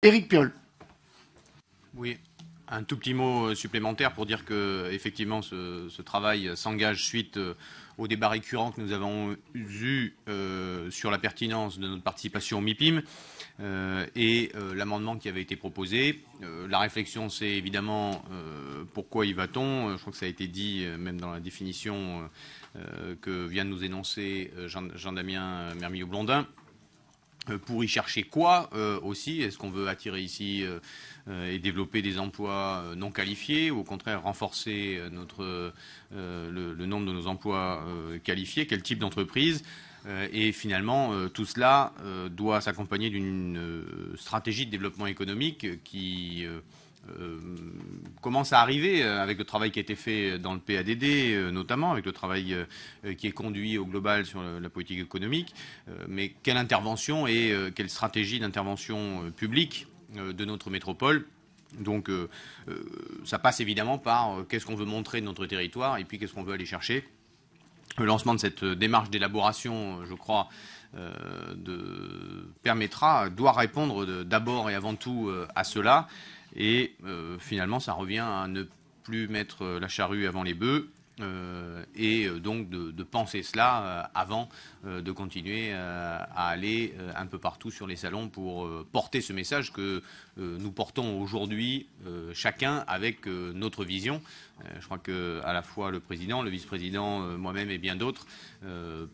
Éric Piolle. Oui, un tout petit mot euh, supplémentaire pour dire que effectivement ce, travail s'engage suite euh, au débat récurrent que nous avons eu euh, sur la pertinence de notre participation au MIPIM et l'amendement qui avait été proposé. la réflexion, c'est évidemment pourquoi y va-t-on. Je crois que ça a été dit même dans la définition que vient de nous énoncer Jean-Damien Jean blondin euh, pour y chercher quoi euh, aussi Est-ce qu'on veut attirer ici euh, et développer des emplois non qualifiés ou au contraire renforcer notre, le, nombre de nos emplois qualifiés Quel type d'entreprise et finalement, tout cela doit s'accompagner d'une stratégie de développement économique qui commence à arriver euh, avec le travail qui a été fait dans le PADD, euh, notamment avec le travail euh, qui est conduit au global sur la politique économique. Mais quelle intervention et quelle stratégie d'intervention publique de notre métropole donc ça passe évidemment par qu'est-ce qu'on veut montrer de notre territoire et puis qu'est-ce qu'on veut aller chercher le lancement de cette euh, démarche d'élaboration, euh, je crois, euh, permettra, doit répondre d'abord et avant tout à cela. Et finalement, ça revient à ne plus mettre la charrue avant les bœufs euh, et euh, donc de, penser cela euh, avant de continuer à aller un peu partout sur les salons pour porter ce message que nous portons aujourd'hui chacun avec notre vision. je crois que à la fois le président, le vice-président, moi-même et bien d'autres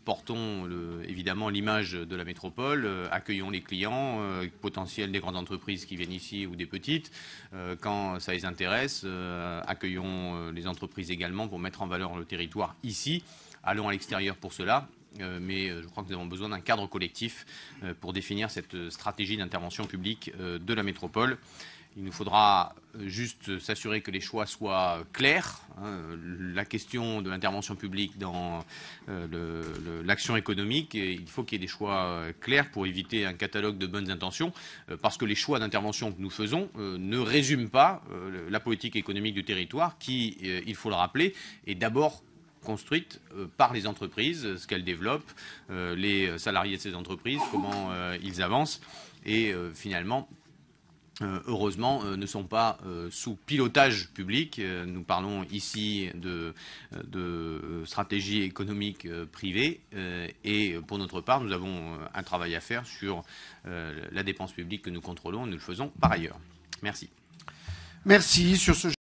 portons évidemment l'image de la métropole, accueillons les clients potentiels des grandes entreprises qui viennent ici ou des petites quand ça les intéresse, accueillons les entreprises également pour mettre en valeur alors le territoire ici. Allons à l'extérieur pour cela. Euh, mais euh, je crois que nous avons besoin d'un cadre collectif euh, pour définir cette stratégie d'intervention publique de la métropole. Il nous faudra euh, juste s'assurer que les choix soient euh, clairs. Hein. La question de l'intervention publique dans euh, l'action économique, il faut qu'il y ait des choix clairs pour éviter un catalogue de bonnes intentions, parce que les choix d'intervention que nous faisons ne résument pas la politique économique du territoire, qui, il faut le rappeler, est d'abord construite par les entreprises, ce qu'elles développent, les salariés de ces entreprises, comment ils avancent, et finalement euh, heureusement, euh, ne sont pas euh, sous pilotage public. nous parlons ici de, de stratégie économique privée et pour notre part, nous avons un travail à faire sur la dépense publique que nous contrôlons. Nous le faisons par ailleurs. Merci. Merci sur ce